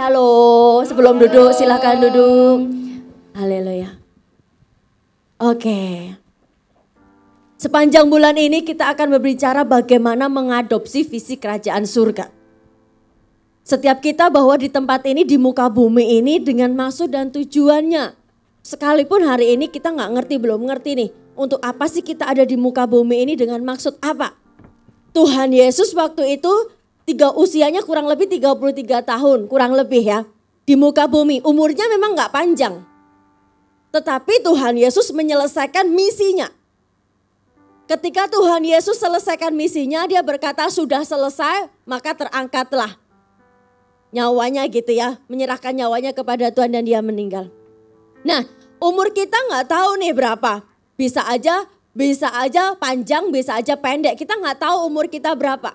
Shalom. Sebelum duduk silahkan duduk. Haleluya. Oke. Sepanjang bulan ini kita akan berbicara bagaimana mengadopsi visi kerajaan surga. Setiap kita bahwa di tempat ini, di muka bumi ini dengan maksud dan tujuannya. Sekalipun hari ini kita nggak ngerti, belum ngerti nih. Untuk apa sih kita ada di muka bumi ini dengan maksud apa? Tuhan Yesus waktu itu tiga usianya kurang lebih 33 tahun, kurang lebih ya. Di muka bumi, umurnya memang nggak panjang. Tetapi Tuhan Yesus menyelesaikan misinya. Ketika Tuhan Yesus selesaikan misinya, dia berkata sudah selesai, maka terangkatlah nyawanya gitu ya, menyerahkan nyawanya kepada Tuhan dan dia meninggal. Nah, umur kita nggak tahu nih berapa. Bisa aja, bisa aja panjang, bisa aja pendek. Kita nggak tahu umur kita berapa.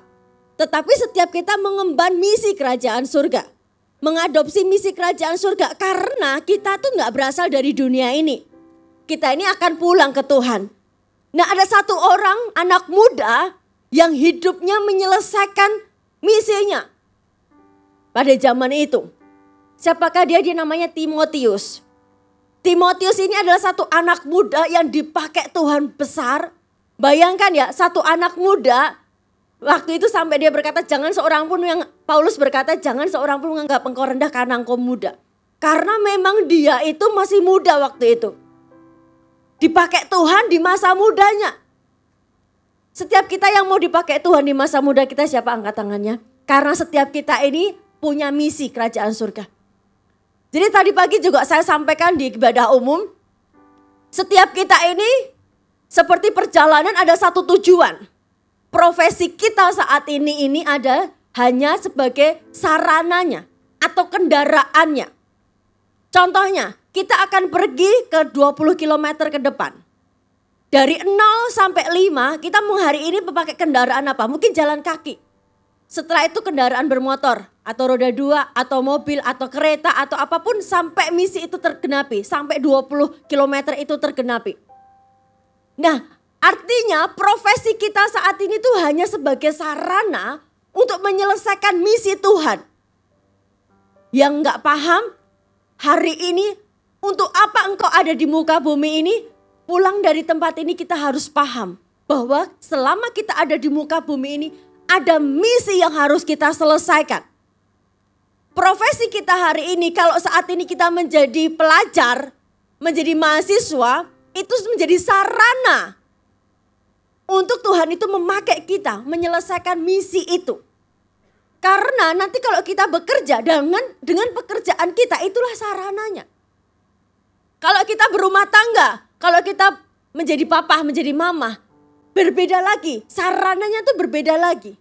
Tetapi setiap kita mengemban misi kerajaan surga. Mengadopsi misi kerajaan surga karena kita tuh nggak berasal dari dunia ini. Kita ini akan pulang ke Tuhan. Nah ada satu orang anak muda yang hidupnya menyelesaikan misinya pada zaman itu. Siapakah dia? Dia namanya Timotius. Timotius ini adalah satu anak muda yang dipakai Tuhan besar. Bayangkan ya, satu anak muda Waktu itu sampai dia berkata jangan seorang pun yang Paulus berkata jangan seorang pun menganggap engkau rendah karena engkau muda. Karena memang dia itu masih muda waktu itu. Dipakai Tuhan di masa mudanya. Setiap kita yang mau dipakai Tuhan di masa muda kita siapa angkat tangannya? Karena setiap kita ini punya misi kerajaan surga. Jadi tadi pagi juga saya sampaikan di ibadah umum, setiap kita ini seperti perjalanan ada satu tujuan profesi kita saat ini ini ada hanya sebagai sarananya atau kendaraannya. Contohnya, kita akan pergi ke 20 km ke depan. Dari 0 sampai 5, kita mau hari ini memakai kendaraan apa? Mungkin jalan kaki. Setelah itu kendaraan bermotor, atau roda dua, atau mobil, atau kereta, atau apapun sampai misi itu tergenapi. Sampai 20 km itu tergenapi. Nah, Artinya profesi kita saat ini tuh hanya sebagai sarana untuk menyelesaikan misi Tuhan. Yang nggak paham hari ini untuk apa engkau ada di muka bumi ini? Pulang dari tempat ini kita harus paham bahwa selama kita ada di muka bumi ini ada misi yang harus kita selesaikan. Profesi kita hari ini kalau saat ini kita menjadi pelajar, menjadi mahasiswa, itu menjadi sarana untuk Tuhan itu memakai kita menyelesaikan misi itu. Karena nanti kalau kita bekerja dengan dengan pekerjaan kita itulah sarananya. Kalau kita berumah tangga, kalau kita menjadi papa, menjadi mama, berbeda lagi. Sarananya itu berbeda lagi.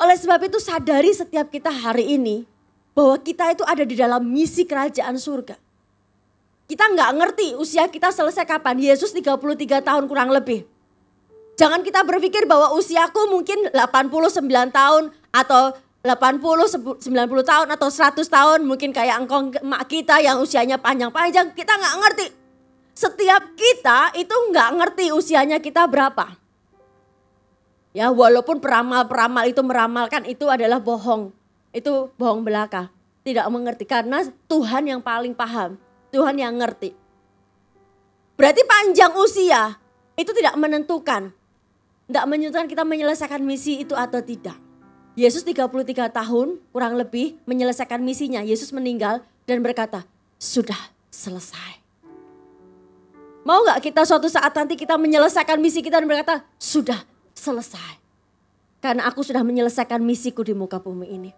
Oleh sebab itu sadari setiap kita hari ini bahwa kita itu ada di dalam misi kerajaan surga. Kita nggak ngerti usia kita selesai kapan. Yesus 33 tahun kurang lebih. Jangan kita berpikir bahwa usiaku mungkin 89 tahun atau 80, 90 tahun atau 100 tahun mungkin kayak engkau emak kita yang usianya panjang-panjang kita nggak ngerti. Setiap kita itu nggak ngerti usianya kita berapa. Ya walaupun peramal-peramal itu meramalkan itu adalah bohong. Itu bohong belaka. Tidak mengerti karena Tuhan yang paling paham. Tuhan yang ngerti. Berarti panjang usia itu tidak menentukan. Tidak menyentuhkan kita menyelesaikan misi itu atau tidak. Yesus 33 tahun kurang lebih menyelesaikan misinya. Yesus meninggal dan berkata, sudah selesai. Mau gak kita suatu saat nanti kita menyelesaikan misi kita dan berkata, sudah selesai. Karena aku sudah menyelesaikan misiku di muka bumi ini.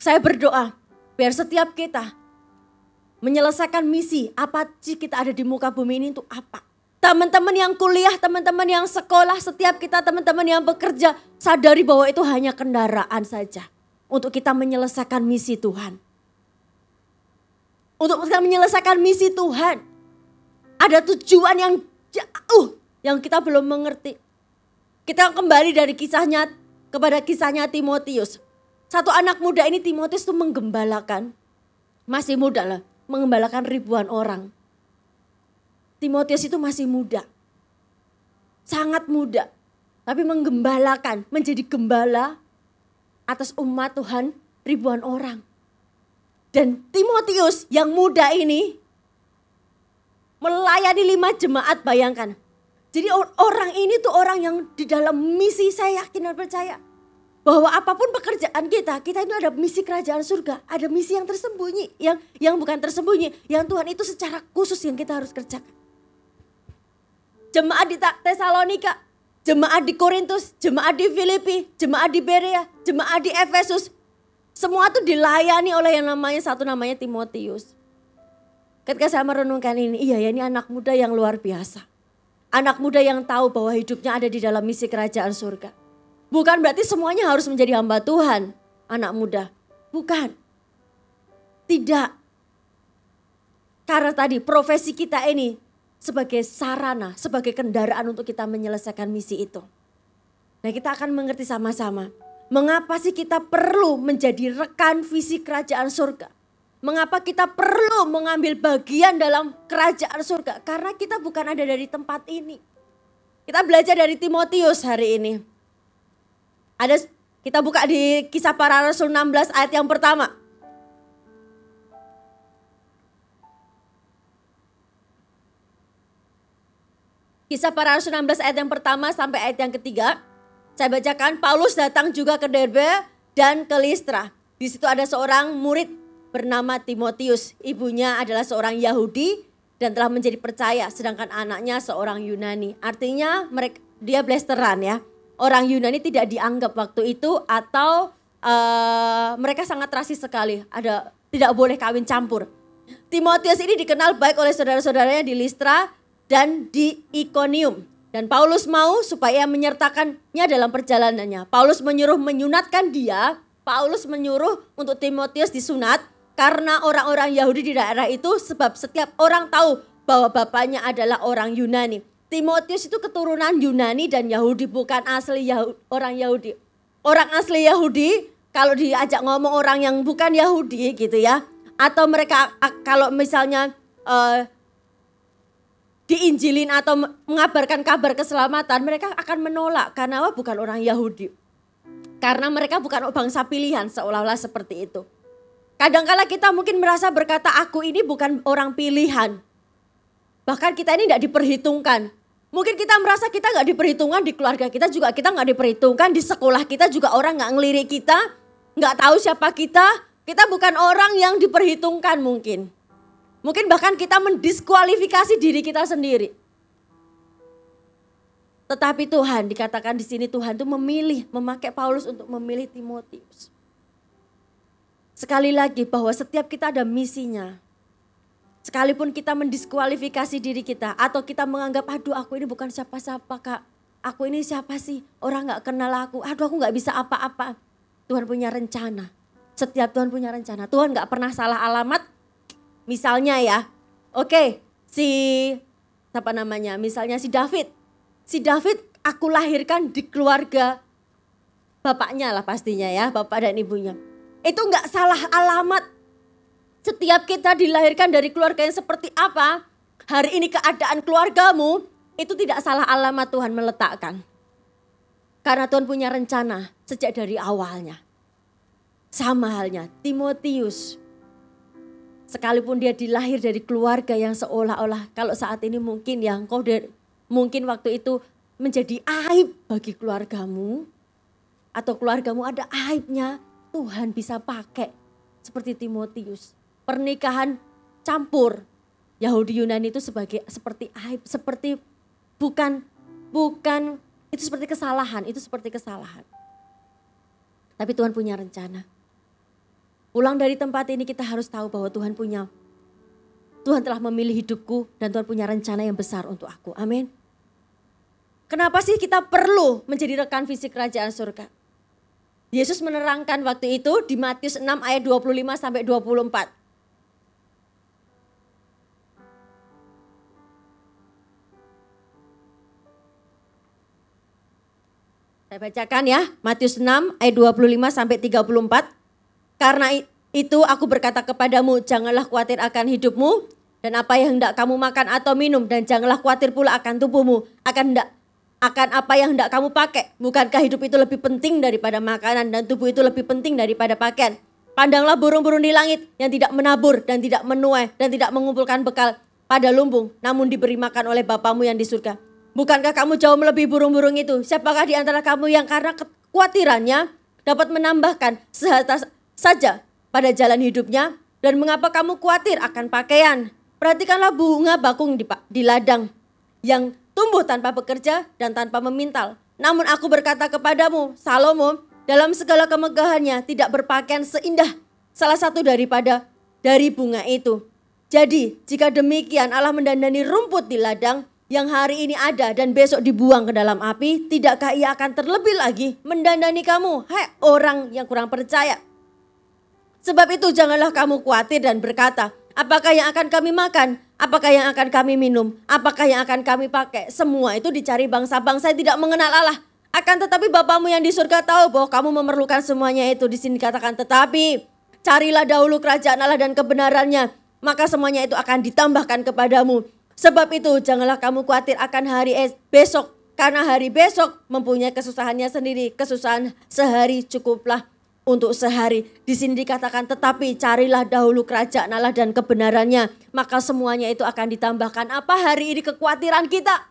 Saya berdoa, biar setiap kita menyelesaikan misi, apa sih kita ada di muka bumi ini untuk apa? Teman-teman yang kuliah, teman-teman yang sekolah, setiap kita teman-teman yang bekerja, sadari bahwa itu hanya kendaraan saja untuk kita menyelesaikan misi Tuhan. Untuk kita menyelesaikan misi Tuhan. Ada tujuan yang jauh yang kita belum mengerti. Kita kembali dari kisahnya kepada kisahnya Timotius. Satu anak muda ini Timotius itu menggembalakan. Masih muda lah, menggembalakan ribuan orang Timotius itu masih muda. Sangat muda. Tapi menggembalakan, menjadi gembala atas umat Tuhan ribuan orang. Dan Timotius yang muda ini melayani lima jemaat bayangkan. Jadi orang ini tuh orang yang di dalam misi saya yakin dan percaya. Bahwa apapun pekerjaan kita, kita itu ada misi kerajaan surga. Ada misi yang tersembunyi, yang yang bukan tersembunyi. Yang Tuhan itu secara khusus yang kita harus kerjakan jemaat di Tesalonika, jemaat di Korintus, jemaat di Filipi, jemaat di Berea, jemaat di Efesus. Semua itu dilayani oleh yang namanya satu namanya Timotius. Ketika saya merenungkan ini, iya ya ini anak muda yang luar biasa. Anak muda yang tahu bahwa hidupnya ada di dalam misi kerajaan surga. Bukan berarti semuanya harus menjadi hamba Tuhan, anak muda. Bukan. Tidak. Karena tadi profesi kita ini sebagai sarana, sebagai kendaraan untuk kita menyelesaikan misi itu. Nah kita akan mengerti sama-sama. Mengapa sih kita perlu menjadi rekan visi kerajaan surga? Mengapa kita perlu mengambil bagian dalam kerajaan surga? Karena kita bukan ada dari tempat ini. Kita belajar dari Timotius hari ini. Ada kita buka di kisah para rasul 16 ayat yang pertama. Kisah para Rasul 16 ayat yang pertama sampai ayat yang ketiga. Saya bacakan, Paulus datang juga ke Derbe dan ke Listra. Di situ ada seorang murid bernama Timotius. Ibunya adalah seorang Yahudi dan telah menjadi percaya, sedangkan anaknya seorang Yunani. Artinya mereka dia blasteran ya. Orang Yunani tidak dianggap waktu itu atau uh, mereka sangat rasis sekali. Ada tidak boleh kawin campur. Timotius ini dikenal baik oleh saudara-saudaranya di Listra dan di Ikonium. Dan Paulus mau supaya menyertakannya dalam perjalanannya. Paulus menyuruh menyunatkan dia, Paulus menyuruh untuk Timotius disunat karena orang-orang Yahudi di daerah itu sebab setiap orang tahu bahwa bapaknya adalah orang Yunani. Timotius itu keturunan Yunani dan Yahudi bukan asli Yahudi, orang Yahudi. Orang asli Yahudi kalau diajak ngomong orang yang bukan Yahudi gitu ya atau mereka kalau misalnya uh, diinjilin atau mengabarkan kabar keselamatan, mereka akan menolak karena wah, bukan orang Yahudi. Karena mereka bukan bangsa pilihan seolah-olah seperti itu. Kadangkala kita mungkin merasa berkata aku ini bukan orang pilihan. Bahkan kita ini tidak diperhitungkan. Mungkin kita merasa kita nggak diperhitungkan di keluarga kita juga kita nggak diperhitungkan di sekolah kita juga orang nggak ngelirik kita, nggak tahu siapa kita. Kita bukan orang yang diperhitungkan mungkin. Mungkin bahkan kita mendiskualifikasi diri kita sendiri. Tetapi Tuhan dikatakan di sini Tuhan itu memilih, memakai Paulus untuk memilih Timotius. Sekali lagi bahwa setiap kita ada misinya. Sekalipun kita mendiskualifikasi diri kita atau kita menganggap aduh aku ini bukan siapa-siapa kak. Aku ini siapa sih? Orang gak kenal aku. Aduh aku gak bisa apa-apa. Tuhan punya rencana. Setiap Tuhan punya rencana. Tuhan gak pernah salah alamat, Misalnya ya, oke okay, si apa namanya misalnya si David. Si David aku lahirkan di keluarga bapaknya lah pastinya ya, bapak dan ibunya. Itu nggak salah alamat. Setiap kita dilahirkan dari keluarga yang seperti apa, hari ini keadaan keluargamu itu tidak salah alamat Tuhan meletakkan. Karena Tuhan punya rencana sejak dari awalnya. Sama halnya Timotius sekalipun dia dilahir dari keluarga yang seolah-olah kalau saat ini mungkin yang kau mungkin waktu itu menjadi aib bagi keluargamu atau keluargamu ada aibnya Tuhan bisa pakai seperti Timotius pernikahan campur Yahudi Yunani itu sebagai seperti aib seperti bukan bukan itu seperti kesalahan itu seperti kesalahan tapi Tuhan punya rencana Pulang dari tempat ini kita harus tahu bahwa Tuhan punya Tuhan telah memilih hidupku dan Tuhan punya rencana yang besar untuk aku. Amin. Kenapa sih kita perlu menjadi rekan fisik kerajaan surga? Yesus menerangkan waktu itu di Matius 6 ayat 25 sampai 24. Saya bacakan ya, Matius 6 ayat 25 sampai 34. Karena itu aku berkata kepadamu, janganlah khawatir akan hidupmu dan apa yang hendak kamu makan atau minum dan janganlah khawatir pula akan tubuhmu, akan hendak akan apa yang hendak kamu pakai. Bukankah hidup itu lebih penting daripada makanan dan tubuh itu lebih penting daripada pakaian? Pandanglah burung-burung di langit yang tidak menabur dan tidak menuai dan tidak mengumpulkan bekal pada lumbung, namun diberi makan oleh Bapamu yang di surga. Bukankah kamu jauh melebihi burung-burung itu? Siapakah di antara kamu yang karena kekhawatirannya dapat menambahkan sehatas saja pada jalan hidupnya dan mengapa kamu khawatir akan pakaian? Perhatikanlah bunga bakung di, di ladang yang tumbuh tanpa bekerja dan tanpa memintal. Namun aku berkata kepadamu, Salomo, dalam segala kemegahannya tidak berpakaian seindah salah satu daripada dari bunga itu. Jadi, jika demikian Allah mendandani rumput di ladang yang hari ini ada dan besok dibuang ke dalam api, tidakkah ia akan terlebih lagi mendandani kamu, hai orang yang kurang percaya? Sebab itu janganlah kamu khawatir dan berkata, apakah yang akan kami makan, apakah yang akan kami minum, apakah yang akan kami pakai. Semua itu dicari bangsa-bangsa yang tidak mengenal Allah. Akan tetapi Bapamu yang di surga tahu bahwa kamu memerlukan semuanya itu. Di sini dikatakan tetapi carilah dahulu kerajaan Allah dan kebenarannya. Maka semuanya itu akan ditambahkan kepadamu. Sebab itu janganlah kamu khawatir akan hari besok. Karena hari besok mempunyai kesusahannya sendiri. Kesusahan sehari cukuplah untuk sehari. Di sini dikatakan tetapi carilah dahulu kerajaan Allah dan kebenarannya. Maka semuanya itu akan ditambahkan. Apa hari ini kekhawatiran kita?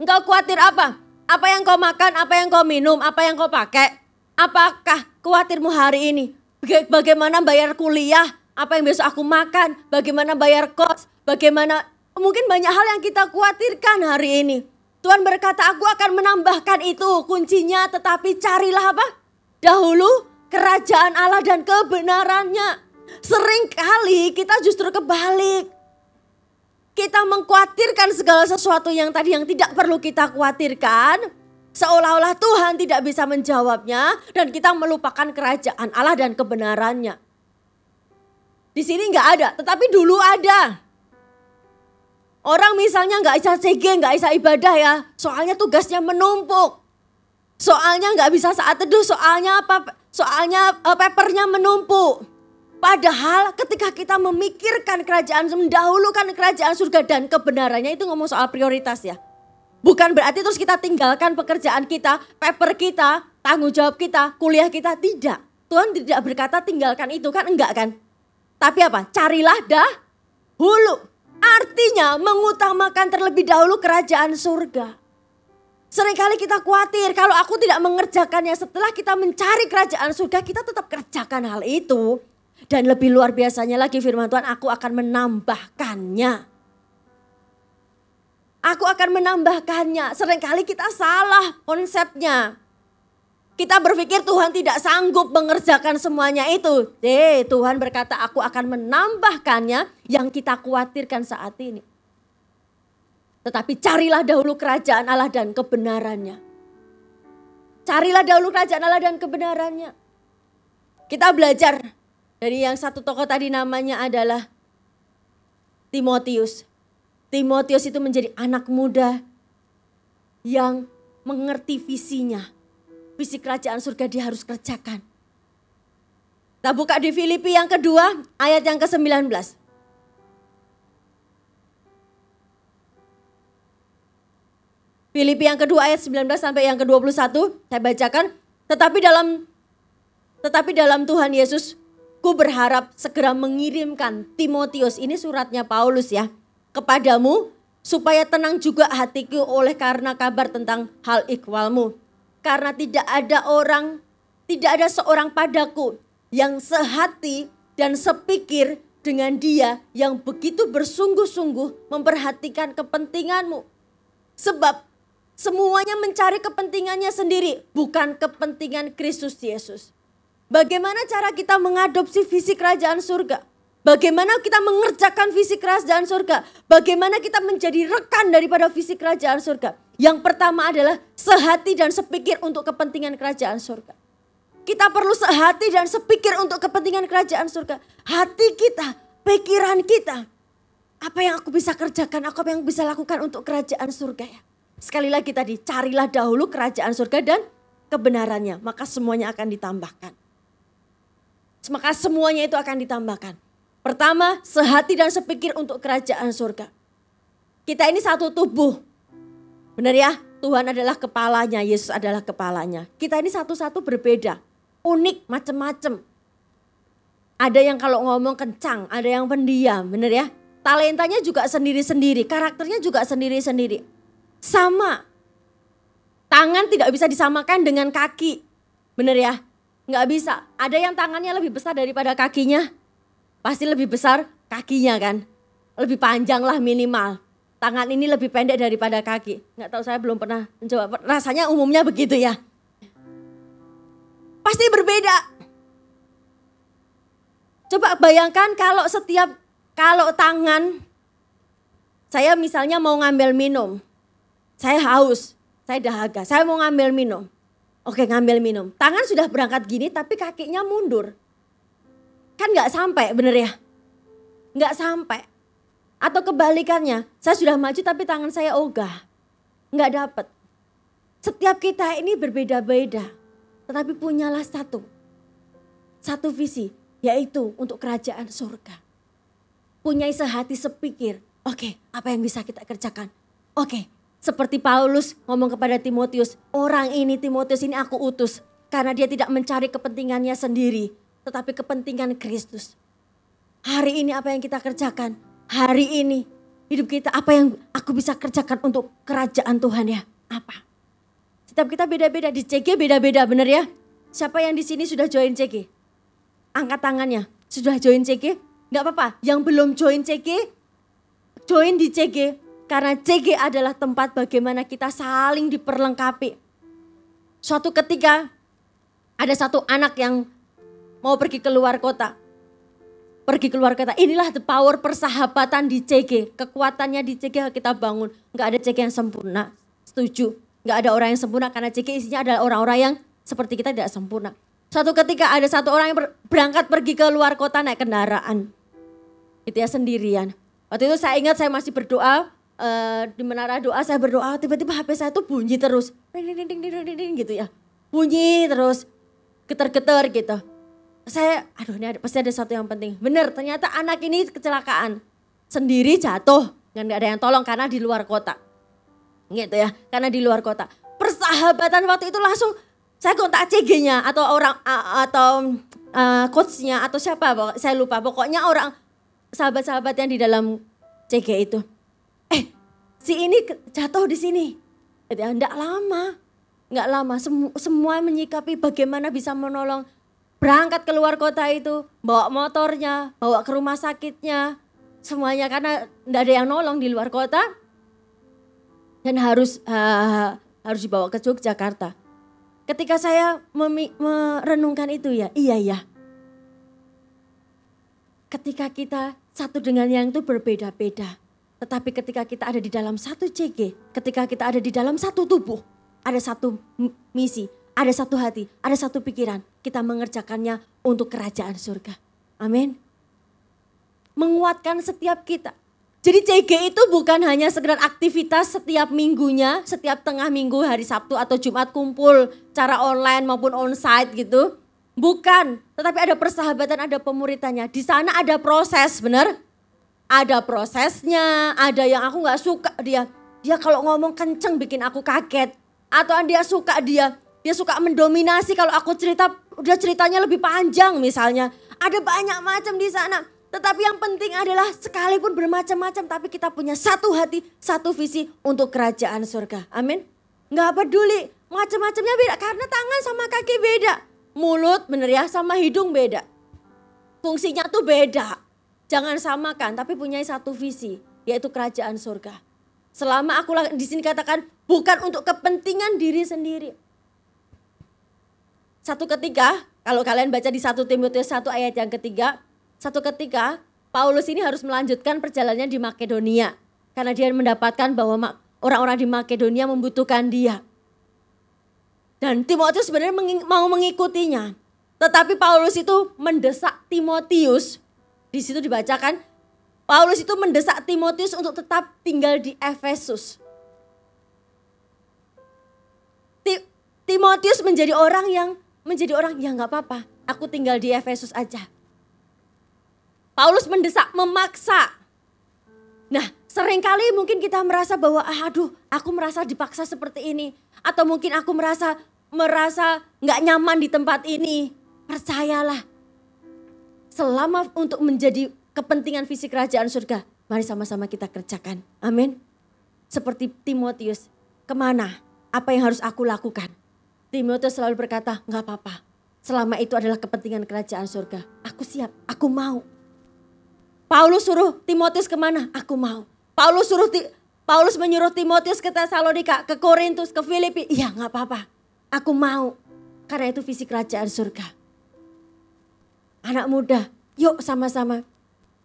Engkau khawatir apa? Apa yang kau makan, apa yang kau minum, apa yang kau pakai? Apakah khawatirmu hari ini? Bagaimana bayar kuliah? Apa yang besok aku makan? Bagaimana bayar kos? Bagaimana mungkin banyak hal yang kita khawatirkan hari ini. Tuhan berkata, "Aku akan menambahkan itu kuncinya, tetapi carilah apa? Dahulu kerajaan Allah dan kebenarannya. Seringkali kita justru kebalik. Kita mengkhawatirkan segala sesuatu yang tadi yang tidak perlu kita khawatirkan. Seolah-olah Tuhan tidak bisa menjawabnya dan kita melupakan kerajaan Allah dan kebenarannya. Di sini nggak ada, tetapi dulu ada. Orang misalnya nggak bisa CG, nggak bisa ibadah ya, soalnya tugasnya menumpuk. Soalnya nggak bisa saat teduh, soalnya apa? Soalnya uh, papernya menumpuk. Padahal ketika kita memikirkan kerajaan, mendahulukan kerajaan surga dan kebenarannya itu ngomong soal prioritas ya. Bukan berarti terus kita tinggalkan pekerjaan kita, paper kita, tanggung jawab kita, kuliah kita. Tidak. Tuhan tidak berkata tinggalkan itu kan enggak kan. Tapi apa? Carilah dah hulu. Artinya mengutamakan terlebih dahulu kerajaan surga. Seringkali kita khawatir kalau aku tidak mengerjakannya setelah kita mencari kerajaan surga kita tetap kerjakan hal itu. Dan lebih luar biasanya lagi firman Tuhan aku akan menambahkannya. Aku akan menambahkannya. Seringkali kita salah konsepnya. Kita berpikir Tuhan tidak sanggup mengerjakan semuanya itu. Eh, Tuhan berkata aku akan menambahkannya yang kita khawatirkan saat ini. Tetapi carilah dahulu kerajaan Allah dan kebenarannya. Carilah dahulu kerajaan Allah dan kebenarannya. Kita belajar dari yang satu tokoh tadi namanya adalah Timotius. Timotius itu menjadi anak muda yang mengerti visinya. Visi kerajaan surga dia harus kerjakan. Kita buka di Filipi yang kedua, ayat yang ke-19. Filipi yang kedua ayat 19 sampai yang ke-21 saya bacakan. Tetapi dalam tetapi dalam Tuhan Yesus ku berharap segera mengirimkan Timotius ini suratnya Paulus ya kepadamu supaya tenang juga hatiku oleh karena kabar tentang hal ikwalmu Karena tidak ada orang, tidak ada seorang padaku yang sehati dan sepikir dengan dia yang begitu bersungguh-sungguh memperhatikan kepentinganmu. Sebab Semuanya mencari kepentingannya sendiri, bukan kepentingan Kristus Yesus. Bagaimana cara kita mengadopsi visi kerajaan surga? Bagaimana kita mengerjakan visi kerajaan surga? Bagaimana kita menjadi rekan daripada visi kerajaan surga? Yang pertama adalah sehati dan sepikir untuk kepentingan kerajaan surga. Kita perlu sehati dan sepikir untuk kepentingan kerajaan surga. Hati kita, pikiran kita. Apa yang aku bisa kerjakan, apa yang bisa lakukan untuk kerajaan surga ya. Sekali lagi tadi, carilah dahulu kerajaan surga dan kebenarannya, maka semuanya akan ditambahkan. Maka semuanya itu akan ditambahkan. Pertama, sehati dan sepikir untuk kerajaan surga. Kita ini satu tubuh. Benar ya? Tuhan adalah kepalanya, Yesus adalah kepalanya. Kita ini satu-satu berbeda, unik, macam-macam Ada yang kalau ngomong kencang, ada yang pendiam, benar ya? Talentanya juga sendiri-sendiri, karakternya juga sendiri-sendiri sama. Tangan tidak bisa disamakan dengan kaki. Bener ya? Nggak bisa. Ada yang tangannya lebih besar daripada kakinya. Pasti lebih besar kakinya kan. Lebih panjang lah minimal. Tangan ini lebih pendek daripada kaki. Nggak tahu saya belum pernah mencoba. Rasanya umumnya begitu ya. Pasti berbeda. Coba bayangkan kalau setiap kalau tangan saya misalnya mau ngambil minum, saya haus, saya dahaga, saya mau ngambil minum. Oke ngambil minum, tangan sudah berangkat gini tapi kakinya mundur. Kan gak sampai bener ya? Gak sampai. Atau kebalikannya, saya sudah maju tapi tangan saya ogah. Gak dapet. Setiap kita ini berbeda-beda. Tetapi punyalah satu. Satu visi, yaitu untuk kerajaan surga punyai sehati sepikir. Oke, okay, apa yang bisa kita kerjakan? Oke, okay, seperti Paulus ngomong kepada Timotius, orang ini Timotius ini aku utus karena dia tidak mencari kepentingannya sendiri, tetapi kepentingan Kristus. Hari ini apa yang kita kerjakan? Hari ini hidup kita apa yang aku bisa kerjakan untuk kerajaan Tuhan ya? Apa? Setiap kita beda-beda di CG beda-beda bener ya? Siapa yang di sini sudah join CG? Angkat tangannya. Sudah join CG? Enggak apa-apa. Yang belum join CG, join di CG karena CG adalah tempat bagaimana kita saling diperlengkapi. Suatu ketika ada satu anak yang mau pergi keluar kota. Pergi keluar kota. Inilah the power persahabatan di CG. Kekuatannya di CG kita bangun. Enggak ada CG yang sempurna. Setuju. Enggak ada orang yang sempurna karena CG isinya adalah orang-orang yang seperti kita tidak sempurna. Suatu ketika ada satu orang yang berangkat pergi ke luar kota naik kendaraan. Itu ya sendirian. Waktu itu saya ingat saya masih berdoa, uh, di menara doa saya berdoa tiba-tiba HP saya tuh bunyi terus ding ding ding ding ding gitu ya bunyi terus geter-geter gitu saya aduh ini ada, pasti ada satu yang penting bener ternyata anak ini kecelakaan sendiri jatuh dan nggak ada yang tolong karena di luar kota gitu ya karena di luar kota persahabatan waktu itu langsung saya kontak CG-nya atau orang atau uh, coachnya atau siapa saya lupa pokoknya orang sahabat-sahabat yang di dalam CG itu si ini jatuh di sini. Tidak ah, enggak lama, enggak lama. Semu, semua menyikapi bagaimana bisa menolong. Berangkat keluar kota itu, bawa motornya, bawa ke rumah sakitnya, semuanya karena tidak ada yang nolong di luar kota. Dan harus uh, harus dibawa ke Yogyakarta. Ketika saya merenungkan itu ya, iya iya. Ketika kita satu dengan yang itu berbeda-beda tetapi ketika kita ada di dalam satu CG, ketika kita ada di dalam satu tubuh, ada satu misi, ada satu hati, ada satu pikiran. Kita mengerjakannya untuk kerajaan surga. Amin. Menguatkan setiap kita. Jadi CG itu bukan hanya sekedar aktivitas setiap minggunya, setiap tengah minggu, hari Sabtu atau Jumat kumpul cara online maupun onsite gitu. Bukan, tetapi ada persahabatan, ada pemuritannya. Di sana ada proses, benar? Ada prosesnya, ada yang aku nggak suka dia. Dia kalau ngomong kenceng bikin aku kaget. Atau dia suka dia, dia suka mendominasi kalau aku cerita, dia ceritanya lebih panjang misalnya. Ada banyak macam di sana. Tetapi yang penting adalah sekalipun bermacam-macam tapi kita punya satu hati, satu visi untuk kerajaan surga. Amin. Gak peduli macam-macamnya beda karena tangan sama kaki beda. Mulut bener ya sama hidung beda. Fungsinya tuh beda. Jangan samakan, tapi punya satu visi, yaitu kerajaan surga. Selama aku di sini katakan bukan untuk kepentingan diri sendiri. Satu ketika, kalau kalian baca di satu Timotius satu ayat yang ketiga, satu ketika Paulus ini harus melanjutkan perjalanannya di Makedonia karena dia mendapatkan bahwa orang-orang di Makedonia membutuhkan dia. Dan Timotius sebenarnya mau mengikutinya. Tetapi Paulus itu mendesak Timotius di situ dibacakan Paulus itu mendesak Timotius untuk tetap tinggal di Efesus. Timotius menjadi orang yang menjadi orang yang nggak apa-apa. Aku tinggal di Efesus aja. Paulus mendesak, memaksa. Nah, seringkali mungkin kita merasa bahwa ah, aduh, aku merasa dipaksa seperti ini atau mungkin aku merasa merasa nggak nyaman di tempat ini. Percayalah, selama untuk menjadi kepentingan visi kerajaan surga, mari sama-sama kita kerjakan. Amin. Seperti Timotius, kemana? Apa yang harus aku lakukan? Timotius selalu berkata, nggak apa-apa. Selama itu adalah kepentingan kerajaan surga. Aku siap, aku mau. Paulus suruh Timotius kemana? Aku mau. Paulus suruh ti Paulus menyuruh Timotius ke Tesalonika, ke Korintus, ke Filipi. Iya, nggak apa-apa. Aku mau. Karena itu visi kerajaan surga anak muda, yuk sama-sama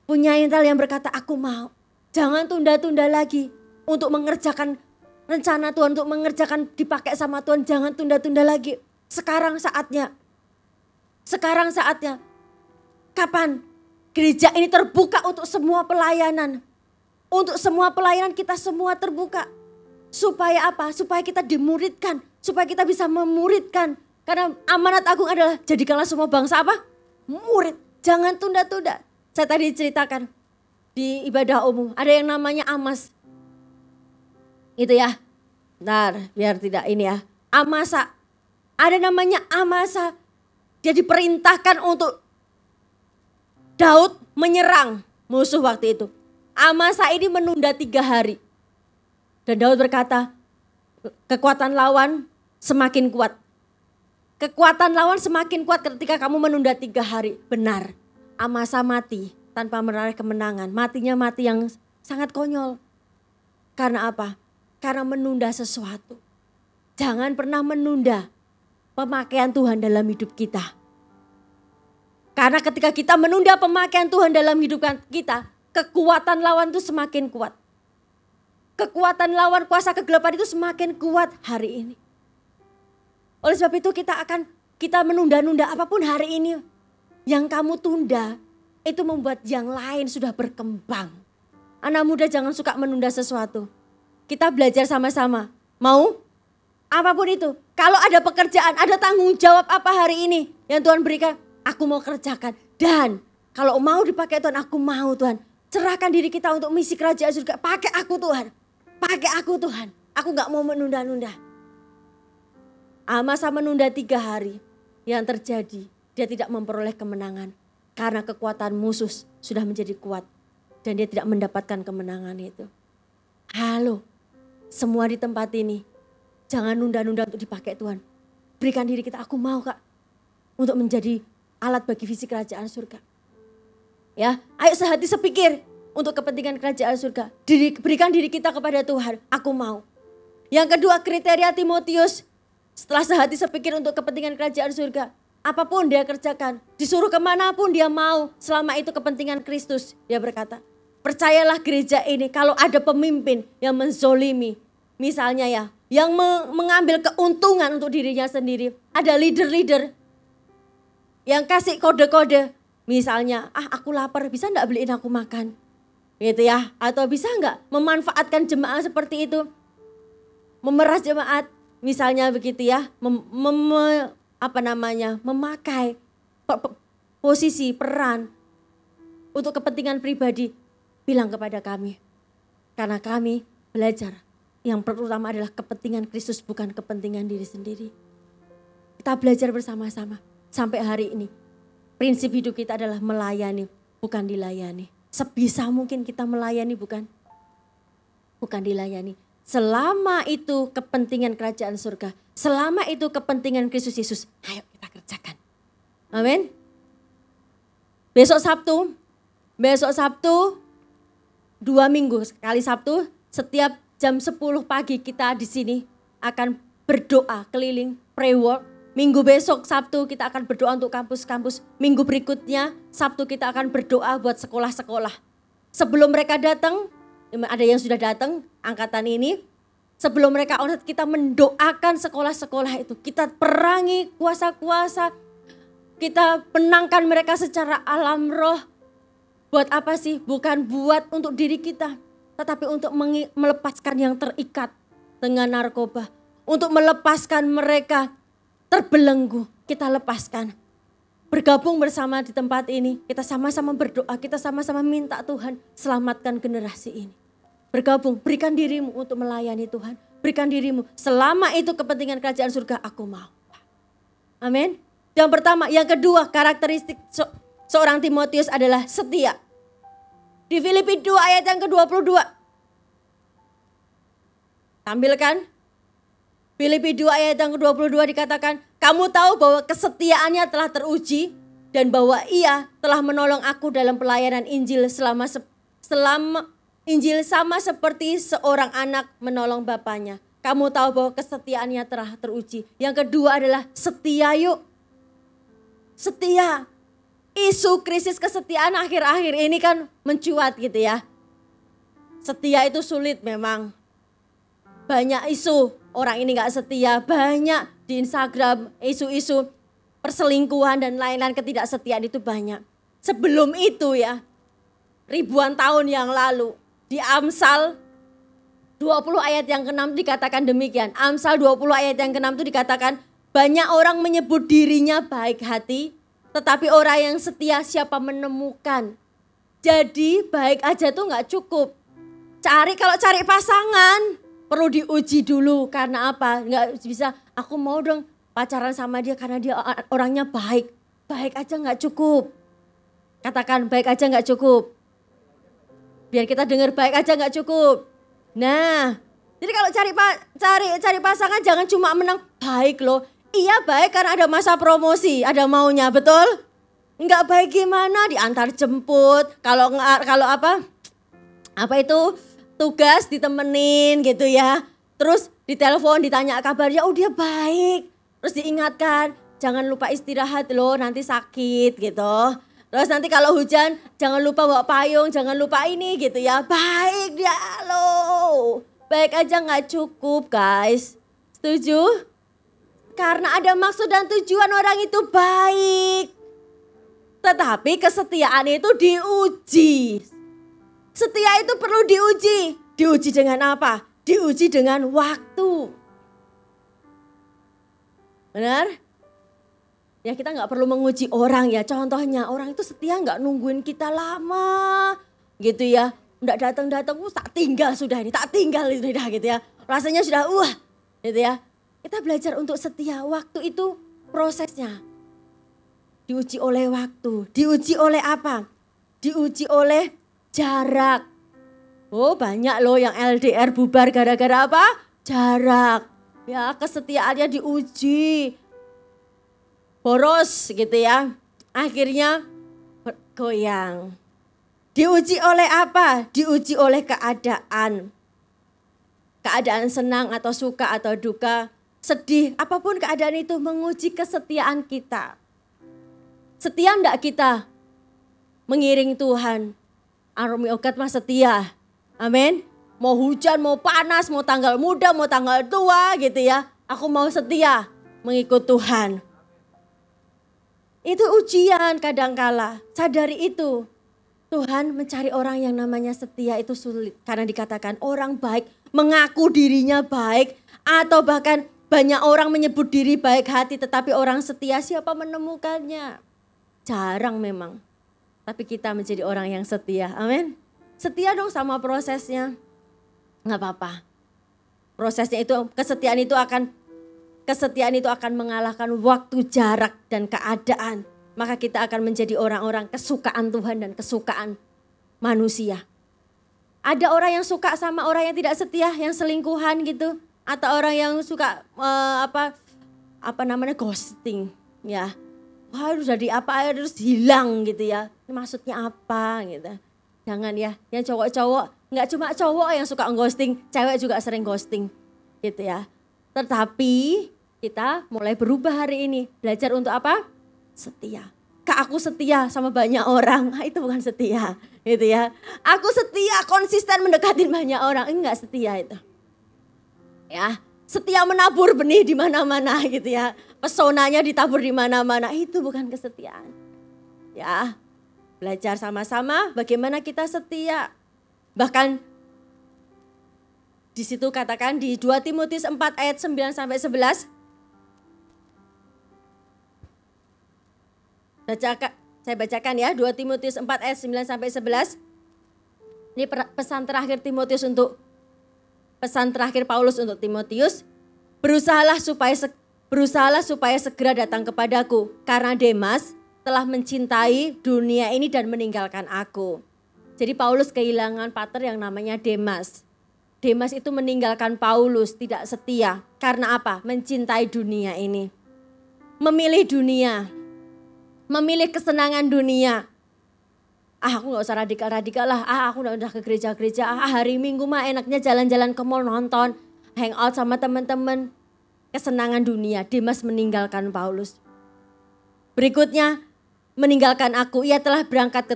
punya intel yang berkata aku mau. Jangan tunda-tunda lagi untuk mengerjakan rencana Tuhan, untuk mengerjakan dipakai sama Tuhan. Jangan tunda-tunda lagi. Sekarang saatnya. Sekarang saatnya. Kapan gereja ini terbuka untuk semua pelayanan? Untuk semua pelayanan kita semua terbuka. Supaya apa? Supaya kita dimuridkan. Supaya kita bisa memuridkan. Karena amanat agung adalah jadikanlah semua bangsa apa? murid. Jangan tunda-tunda. Saya tadi ceritakan di ibadah umum ada yang namanya amas. Itu ya. Bentar, biar tidak ini ya. Amasa. Ada namanya Amasa. Dia diperintahkan untuk Daud menyerang musuh waktu itu. Amasa ini menunda tiga hari. Dan Daud berkata, kekuatan lawan semakin kuat. Kekuatan lawan semakin kuat ketika kamu menunda tiga hari. Benar, Amasa mati tanpa menarik kemenangan. Matinya mati yang sangat konyol. Karena apa? Karena menunda sesuatu. Jangan pernah menunda pemakaian Tuhan dalam hidup kita. Karena ketika kita menunda pemakaian Tuhan dalam hidup kan kita, kekuatan lawan itu semakin kuat. Kekuatan lawan kuasa kegelapan itu semakin kuat hari ini. Oleh sebab itu kita akan kita menunda-nunda apapun hari ini yang kamu tunda itu membuat yang lain sudah berkembang. Anak muda jangan suka menunda sesuatu. Kita belajar sama-sama. Mau? Apapun itu. Kalau ada pekerjaan, ada tanggung jawab apa hari ini yang Tuhan berikan, aku mau kerjakan. Dan kalau mau dipakai Tuhan, aku mau Tuhan. Cerahkan diri kita untuk misi kerajaan surga. Pakai aku Tuhan. Pakai aku Tuhan. Aku gak mau menunda-nunda. Amasa menunda tiga hari. Yang terjadi, dia tidak memperoleh kemenangan. Karena kekuatan musuh sudah menjadi kuat. Dan dia tidak mendapatkan kemenangan itu. Halo, semua di tempat ini. Jangan nunda-nunda untuk dipakai Tuhan. Berikan diri kita, aku mau kak. Untuk menjadi alat bagi visi kerajaan surga. Ya, ayo sehati sepikir untuk kepentingan kerajaan surga. Diri, berikan diri kita kepada Tuhan, aku mau. Yang kedua kriteria Timotius setelah sehati sepikir untuk kepentingan kerajaan surga, apapun dia kerjakan, disuruh kemana pun dia mau, selama itu kepentingan Kristus. Dia berkata, percayalah gereja ini kalau ada pemimpin yang menzolimi. Misalnya ya, yang mengambil keuntungan untuk dirinya sendiri. Ada leader-leader yang kasih kode-kode. Misalnya, ah aku lapar, bisa enggak beliin aku makan? Gitu ya, atau bisa enggak memanfaatkan jemaah seperti itu? Memeras jemaat, misalnya begitu ya, mem, mem, apa namanya, memakai pe, pe, posisi peran untuk kepentingan pribadi, bilang kepada kami. Karena kami belajar yang terutama adalah kepentingan Kristus bukan kepentingan diri sendiri. Kita belajar bersama-sama sampai hari ini. Prinsip hidup kita adalah melayani bukan dilayani. Sebisa mungkin kita melayani bukan bukan dilayani. Selama itu kepentingan kerajaan surga, selama itu kepentingan Kristus Yesus, ayo kita kerjakan. Amin. Besok Sabtu, besok Sabtu, dua minggu sekali Sabtu, setiap jam 10 pagi kita di sini akan berdoa keliling pre-work. Minggu besok Sabtu kita akan berdoa untuk kampus-kampus. Minggu berikutnya Sabtu kita akan berdoa buat sekolah-sekolah. Sebelum mereka datang, ada yang sudah datang angkatan ini sebelum mereka onset kita mendoakan sekolah-sekolah itu kita perangi kuasa-kuasa kita penangkan mereka secara alam roh buat apa sih bukan buat untuk diri kita tetapi untuk melepaskan yang terikat dengan narkoba untuk melepaskan mereka terbelenggu kita lepaskan bergabung bersama di tempat ini kita sama-sama berdoa kita sama-sama minta Tuhan selamatkan generasi ini bergabung, berikan dirimu untuk melayani Tuhan. Berikan dirimu, selama itu kepentingan kerajaan surga aku mau. Amin. Yang pertama, yang kedua karakteristik se seorang Timotius adalah setia. Di Filipi 2 ayat yang ke-22. Tampilkan. Filipi 2 ayat yang ke-22 dikatakan, kamu tahu bahwa kesetiaannya telah teruji dan bahwa ia telah menolong aku dalam pelayanan Injil selama selama Injil sama seperti seorang anak menolong bapaknya. Kamu tahu bahwa kesetiaannya telah teruji. Yang kedua adalah setia yuk. Setia. Isu krisis kesetiaan akhir-akhir ini kan mencuat gitu ya. Setia itu sulit memang. Banyak isu orang ini gak setia. Banyak di Instagram isu-isu perselingkuhan dan lain-lain ketidaksetiaan itu banyak. Sebelum itu ya, ribuan tahun yang lalu di Amsal 20 ayat yang ke-6 dikatakan demikian. Amsal 20 ayat yang ke-6 itu dikatakan banyak orang menyebut dirinya baik hati, tetapi orang yang setia siapa menemukan. Jadi baik aja tuh nggak cukup. Cari kalau cari pasangan perlu diuji dulu karena apa? Nggak bisa aku mau dong pacaran sama dia karena dia orangnya baik. Baik aja nggak cukup. Katakan baik aja nggak cukup. Biar kita dengar baik aja nggak cukup. Nah, jadi kalau cari cari cari pasangan jangan cuma menang baik loh. Iya baik karena ada masa promosi, ada maunya, betul? Enggak baik gimana diantar jemput, kalau kalau apa? Apa itu? Tugas ditemenin gitu ya. Terus ditelepon, ditanya kabar ya. oh dia baik. Terus diingatkan, jangan lupa istirahat loh, nanti sakit gitu. Terus nanti kalau hujan jangan lupa bawa payung, jangan lupa ini gitu ya. Baik dia lo. Baik aja nggak cukup guys. Setuju? Karena ada maksud dan tujuan orang itu baik. Tetapi kesetiaan itu diuji. Setia itu perlu diuji. Diuji dengan apa? Diuji dengan waktu. Benar? Ya kita nggak perlu menguji orang ya. Contohnya orang itu setia nggak nungguin kita lama gitu ya. Nggak datang-datang, uh, tak tinggal sudah ini, tak tinggal itu dah gitu ya. Rasanya sudah wah uh, gitu ya. Kita belajar untuk setia. Waktu itu prosesnya diuji oleh waktu, diuji oleh apa? Diuji oleh jarak. Oh banyak loh yang LDR bubar gara-gara apa? Jarak. Ya kesetiaannya diuji boros gitu ya. Akhirnya goyang. Diuji oleh apa? Diuji oleh keadaan. Keadaan senang atau suka atau duka, sedih, apapun keadaan itu menguji kesetiaan kita. Setia enggak kita mengiring Tuhan? Arumi Ogat mas setia. Amin. Mau hujan, mau panas, mau tanggal muda, mau tanggal tua gitu ya. Aku mau setia mengikut Tuhan. Itu ujian kadangkala, sadari itu. Tuhan mencari orang yang namanya setia itu sulit. Karena dikatakan orang baik, mengaku dirinya baik, atau bahkan banyak orang menyebut diri baik hati tetapi orang setia siapa menemukannya? Jarang memang. Tapi kita menjadi orang yang setia, amin. Setia dong sama prosesnya. Nggak apa-apa. Prosesnya itu, kesetiaan itu akan Kesetiaan itu akan mengalahkan waktu, jarak, dan keadaan. Maka kita akan menjadi orang-orang kesukaan Tuhan dan kesukaan manusia. Ada orang yang suka sama orang yang tidak setia, yang selingkuhan gitu, atau orang yang suka uh, apa apa namanya ghosting, ya. Wah, harus jadi apa harus ya, hilang gitu ya. maksudnya apa gitu. Jangan ya, yang cowok-cowok, nggak cuma cowok yang suka ghosting, cewek juga sering ghosting gitu ya. Tetapi kita mulai berubah hari ini. Belajar untuk apa? Setia. Kak aku setia sama banyak orang. Ah, itu bukan setia, gitu ya. Aku setia konsisten mendekatin banyak orang. Enggak setia itu. Ya, setia menabur benih di mana-mana gitu ya. Pesonanya ditabur di mana-mana. Itu bukan kesetiaan. Ya. Belajar sama-sama bagaimana kita setia. Bahkan di situ katakan di 2 Timotius 4 ayat 9 sampai 11 Bacakan, saya bacakan ya 2 Timotius 4 ayat 9 sampai 11. Ini pesan terakhir Timotius untuk pesan terakhir Paulus untuk Timotius. Berusahalah supaya berusahalah supaya segera datang kepadaku karena Demas telah mencintai dunia ini dan meninggalkan aku. Jadi Paulus kehilangan pater yang namanya Demas. Demas itu meninggalkan Paulus tidak setia karena apa? Mencintai dunia ini. Memilih dunia, memilih kesenangan dunia. Ah aku gak usah radikal-radikal lah, ah aku udah, ke gereja-gereja, ah, ah hari minggu mah enaknya jalan-jalan ke mall nonton, hangout sama teman-teman. Kesenangan dunia, Dimas meninggalkan Paulus. Berikutnya, meninggalkan aku, ia telah berangkat ke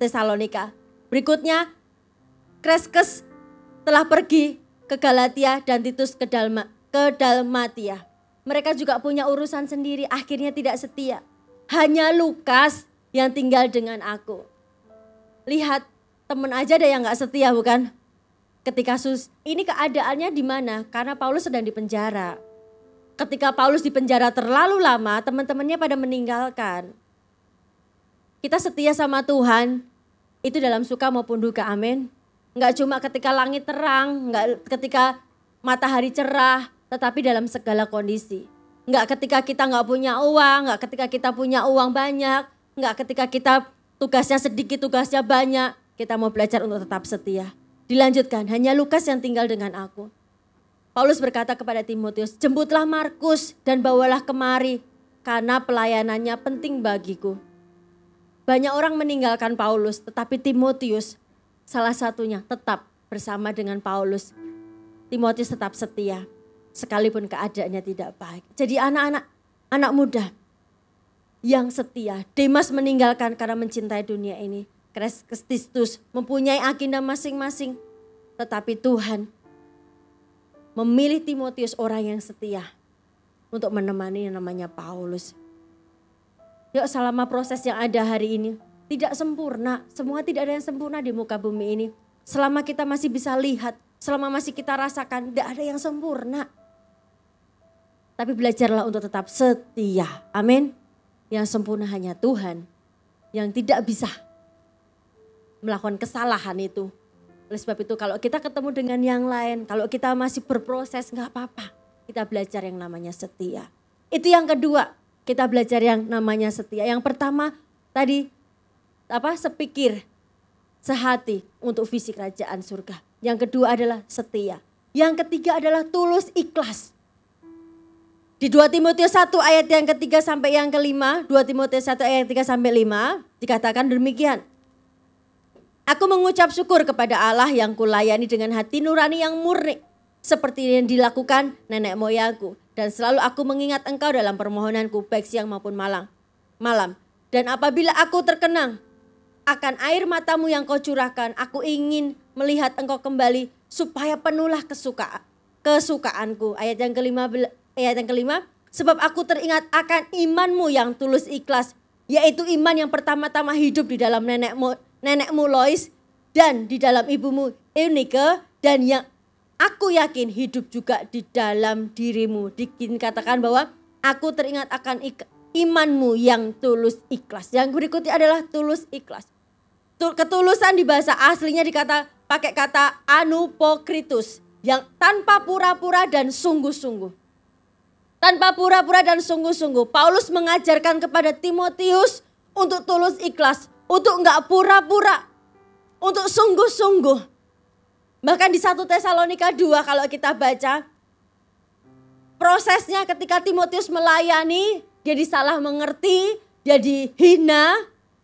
Tesalonika. Berikutnya, Kreskes telah pergi ke Galatia dan Titus ke, Dalma, ke Dalmatia. Mereka juga punya urusan sendiri, akhirnya tidak setia hanya Lukas yang tinggal dengan aku. Lihat, teman aja ada yang nggak setia bukan? Ketika Sus, ini keadaannya di mana? Karena Paulus sedang di penjara. Ketika Paulus di penjara terlalu lama, teman-temannya pada meninggalkan. Kita setia sama Tuhan, itu dalam suka maupun duka, amin. Nggak cuma ketika langit terang, nggak ketika matahari cerah, tetapi dalam segala kondisi. Enggak ketika kita enggak punya uang, enggak ketika kita punya uang banyak, enggak ketika kita tugasnya sedikit, tugasnya banyak. Kita mau belajar untuk tetap setia. Dilanjutkan, hanya Lukas yang tinggal dengan aku. Paulus berkata kepada Timotius, jemputlah Markus dan bawalah kemari karena pelayanannya penting bagiku. Banyak orang meninggalkan Paulus, tetapi Timotius salah satunya tetap bersama dengan Paulus. Timotius tetap setia sekalipun keadaannya tidak baik. Jadi anak-anak, anak muda yang setia. Demas meninggalkan karena mencintai dunia ini. Kristus mempunyai agenda masing-masing. Tetapi Tuhan memilih Timotius orang yang setia untuk menemani yang namanya Paulus. Yuk selama proses yang ada hari ini tidak sempurna. Semua tidak ada yang sempurna di muka bumi ini. Selama kita masih bisa lihat, selama masih kita rasakan, tidak ada yang sempurna. Tapi belajarlah untuk tetap setia. Amin. Yang sempurna hanya Tuhan. Yang tidak bisa melakukan kesalahan itu. Oleh sebab itu kalau kita ketemu dengan yang lain, kalau kita masih berproses nggak apa-apa. Kita belajar yang namanya setia. Itu yang kedua, kita belajar yang namanya setia. Yang pertama tadi apa sepikir, sehati untuk visi kerajaan surga. Yang kedua adalah setia. Yang ketiga adalah tulus ikhlas. Di 2 Timotius 1 ayat yang ketiga sampai yang kelima, 2 Timotius 1 ayat 3 sampai 5 dikatakan demikian. Aku mengucap syukur kepada Allah yang kulayani dengan hati nurani yang murni seperti yang dilakukan nenek moyangku dan selalu aku mengingat engkau dalam permohonanku baik siang maupun malam. Malam dan apabila aku terkenang akan air matamu yang kau curahkan, aku ingin melihat engkau kembali supaya penuhlah kesuka kesukaanku. Ayat yang kelima ayat yang kelima, sebab aku teringat akan imanmu yang tulus ikhlas, yaitu iman yang pertama-tama hidup di dalam nenekmu, nenekmu Lois dan di dalam ibumu Eunike dan yang aku yakin hidup juga di dalam dirimu. Dikatakan bahwa aku teringat akan imanmu yang tulus ikhlas. Yang berikutnya adalah tulus ikhlas. Ketulusan di bahasa aslinya dikata pakai kata anupokritus yang tanpa pura-pura dan sungguh-sungguh. Tanpa pura-pura dan sungguh-sungguh, Paulus mengajarkan kepada Timotius untuk tulus ikhlas, untuk enggak pura-pura, untuk sungguh-sungguh. Bahkan di satu Tesalonika 2 kalau kita baca, prosesnya ketika Timotius melayani, dia disalah mengerti, dia dihina,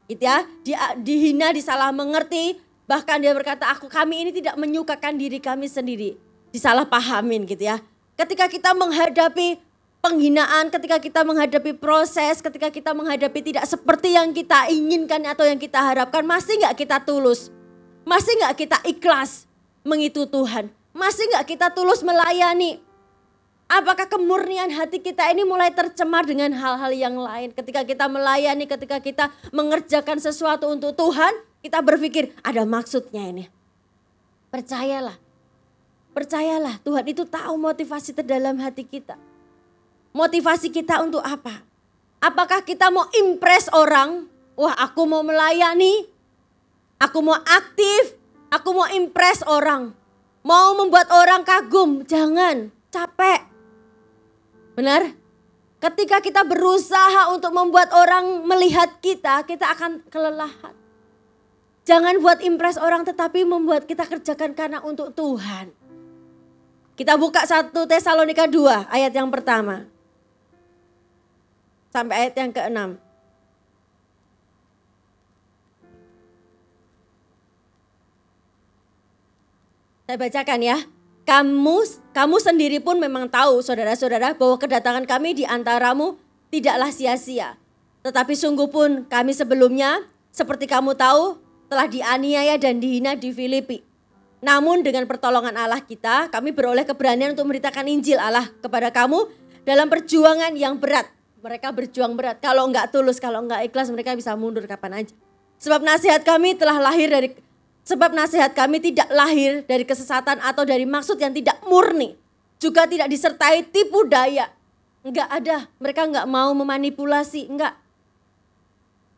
gitu ya, dia dihina, disalah mengerti, bahkan dia berkata, aku kami ini tidak menyukakan diri kami sendiri, disalah pahamin gitu ya. Ketika kita menghadapi penghinaan ketika kita menghadapi proses, ketika kita menghadapi tidak seperti yang kita inginkan atau yang kita harapkan, masih nggak kita tulus, masih nggak kita ikhlas mengitu Tuhan, masih nggak kita tulus melayani. Apakah kemurnian hati kita ini mulai tercemar dengan hal-hal yang lain? Ketika kita melayani, ketika kita mengerjakan sesuatu untuk Tuhan, kita berpikir ada maksudnya ini. Percayalah, percayalah Tuhan itu tahu motivasi terdalam hati kita. Motivasi kita untuk apa? Apakah kita mau impress orang? Wah, aku mau melayani. Aku mau aktif. Aku mau impress orang. Mau membuat orang kagum. Jangan capek. Benar? Ketika kita berusaha untuk membuat orang melihat kita, kita akan kelelahan. Jangan buat impress orang tetapi membuat kita kerjakan karena untuk Tuhan. Kita buka 1 Tesalonika 2 ayat yang pertama sampai ayat yang ke-6. Saya bacakan ya. Kamu kamu sendiri pun memang tahu saudara-saudara bahwa kedatangan kami di antaramu tidaklah sia-sia. Tetapi sungguh pun kami sebelumnya seperti kamu tahu telah dianiaya dan dihina di Filipi. Namun dengan pertolongan Allah kita, kami beroleh keberanian untuk memberitakan Injil Allah kepada kamu dalam perjuangan yang berat mereka berjuang berat. Kalau enggak tulus, kalau enggak ikhlas, mereka bisa mundur kapan aja. Sebab nasihat kami telah lahir dari sebab nasihat kami tidak lahir dari kesesatan atau dari maksud yang tidak murni. Juga tidak disertai tipu daya. Enggak ada, mereka enggak mau memanipulasi, enggak.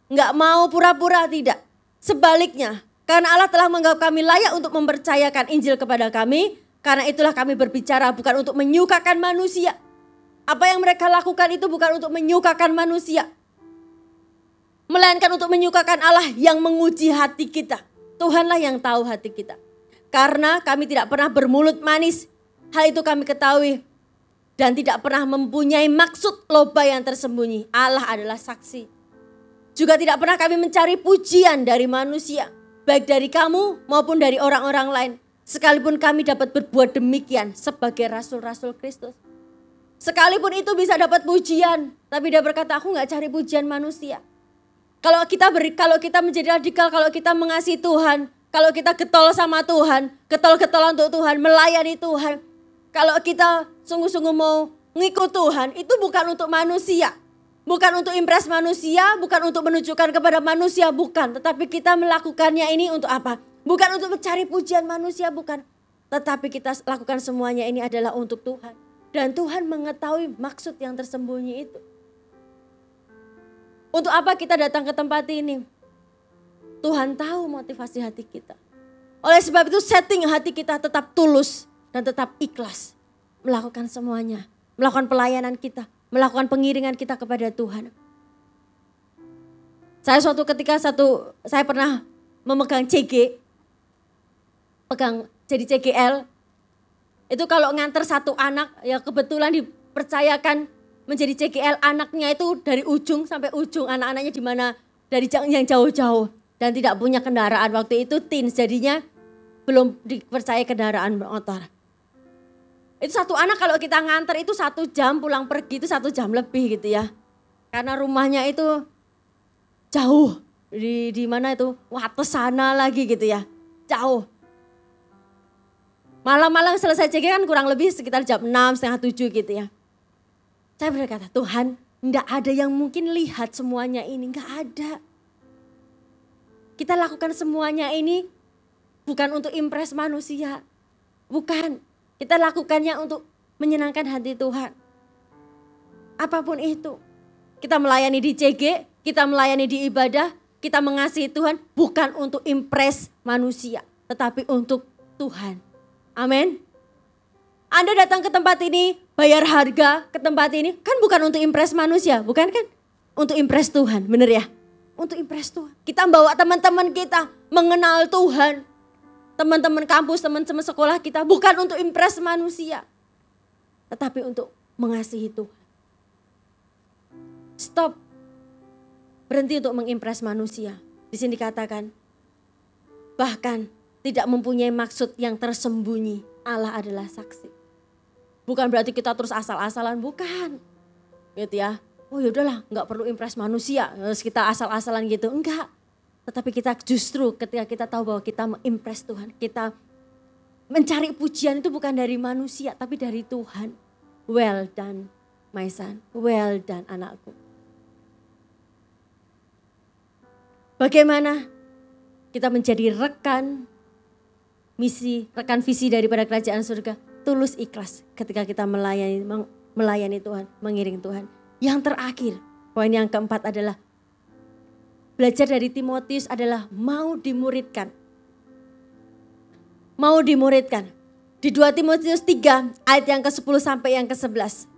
Enggak mau pura-pura, tidak. Sebaliknya, karena Allah telah menganggap kami layak untuk mempercayakan Injil kepada kami, karena itulah kami berbicara bukan untuk menyukakan manusia, apa yang mereka lakukan itu bukan untuk menyukakan manusia. Melainkan untuk menyukakan Allah yang menguji hati kita. Tuhanlah yang tahu hati kita. Karena kami tidak pernah bermulut manis. Hal itu kami ketahui. Dan tidak pernah mempunyai maksud loba yang tersembunyi. Allah adalah saksi. Juga tidak pernah kami mencari pujian dari manusia. Baik dari kamu maupun dari orang-orang lain. Sekalipun kami dapat berbuat demikian sebagai rasul-rasul Kristus. -rasul Sekalipun itu bisa dapat pujian, tapi dia berkata aku nggak cari pujian manusia. Kalau kita beri, kalau kita menjadi radikal, kalau kita mengasihi Tuhan, kalau kita getol sama Tuhan, getol ketol untuk Tuhan, melayani Tuhan. Kalau kita sungguh-sungguh mau ngikut Tuhan, itu bukan untuk manusia. Bukan untuk impres manusia, bukan untuk menunjukkan kepada manusia, bukan. Tetapi kita melakukannya ini untuk apa? Bukan untuk mencari pujian manusia, bukan. Tetapi kita lakukan semuanya ini adalah untuk Tuhan. Dan Tuhan mengetahui maksud yang tersembunyi itu. Untuk apa kita datang ke tempat ini? Tuhan tahu motivasi hati kita. Oleh sebab itu setting hati kita tetap tulus dan tetap ikhlas. Melakukan semuanya. Melakukan pelayanan kita. Melakukan pengiringan kita kepada Tuhan. Saya suatu ketika satu, saya pernah memegang CG. Pegang jadi CGL itu kalau nganter satu anak ya kebetulan dipercayakan menjadi CGL anaknya itu dari ujung sampai ujung anak-anaknya di mana dari yang jauh-jauh dan tidak punya kendaraan waktu itu tin jadinya belum dipercaya kendaraan motor. Itu satu anak kalau kita nganter itu satu jam pulang pergi itu satu jam lebih gitu ya. Karena rumahnya itu jauh di di mana itu wates sana lagi gitu ya. Jauh. Malam-malam selesai CG kan kurang lebih sekitar jam 6, setengah 7 gitu ya. Saya berkata, Tuhan enggak ada yang mungkin lihat semuanya ini, enggak ada. Kita lakukan semuanya ini bukan untuk impres manusia. Bukan, kita lakukannya untuk menyenangkan hati Tuhan. Apapun itu, kita melayani di CG, kita melayani di ibadah, kita mengasihi Tuhan bukan untuk impres manusia, tetapi untuk Tuhan. Amin. Anda datang ke tempat ini, bayar harga ke tempat ini, kan bukan untuk impress manusia, bukan kan? Untuk impress Tuhan, benar ya? Untuk impress Tuhan. Kita bawa teman-teman kita mengenal Tuhan. Teman-teman kampus, teman-teman sekolah kita, bukan untuk impress manusia. Tetapi untuk mengasihi Tuhan. Stop. Berhenti untuk mengimpress manusia. Di sini dikatakan, bahkan tidak mempunyai maksud yang tersembunyi. Allah adalah saksi. Bukan berarti kita terus asal-asalan, bukan. Gitu ya. Oh yaudahlah, nggak perlu impress manusia. Terus kita asal-asalan gitu, enggak. Tetapi kita justru ketika kita tahu bahwa kita mengimpress Tuhan, kita mencari pujian itu bukan dari manusia, tapi dari Tuhan. Well done, my son. Well done, anakku. Bagaimana kita menjadi rekan misi, rekan visi daripada kerajaan surga. Tulus ikhlas ketika kita melayani, melayani Tuhan, mengiring Tuhan. Yang terakhir, poin yang keempat adalah belajar dari Timotius adalah mau dimuridkan. Mau dimuridkan. Di 2 Timotius 3 ayat yang ke-10 sampai yang ke-11.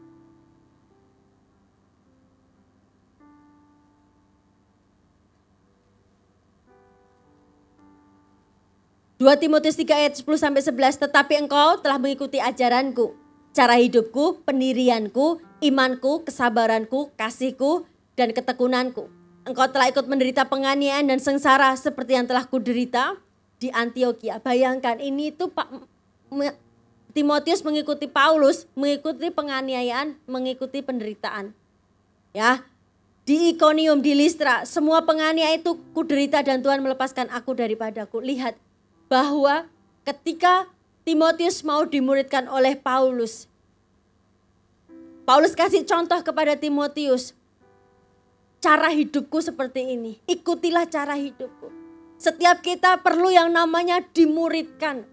2 Timotius 3 ayat 10 sampai 11, tetapi engkau telah mengikuti ajaranku, cara hidupku, pendirianku, imanku, kesabaranku, kasihku, dan ketekunanku. Engkau telah ikut menderita penganiayaan dan sengsara seperti yang telah kuderita di Antioquia. Bayangkan ini tuh Pak Timotius mengikuti Paulus, mengikuti penganiayaan, mengikuti penderitaan. Ya, di Ikonium, di Listra, semua penganiaya itu kuderita dan Tuhan melepaskan aku daripadaku. Lihat, bahwa ketika Timotius mau dimuridkan oleh Paulus, Paulus kasih contoh kepada Timotius, cara hidupku seperti ini, ikutilah cara hidupku. Setiap kita perlu yang namanya dimuridkan.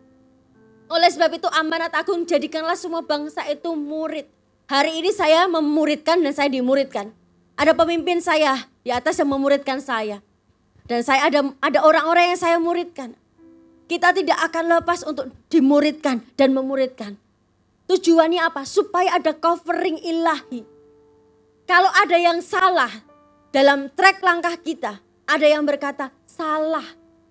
Oleh sebab itu amanat aku jadikanlah semua bangsa itu murid. Hari ini saya memuridkan dan saya dimuridkan. Ada pemimpin saya di atas yang memuridkan saya. Dan saya ada ada orang-orang yang saya muridkan kita tidak akan lepas untuk dimuridkan dan memuridkan. Tujuannya apa? Supaya ada covering ilahi. Kalau ada yang salah dalam track langkah kita, ada yang berkata salah,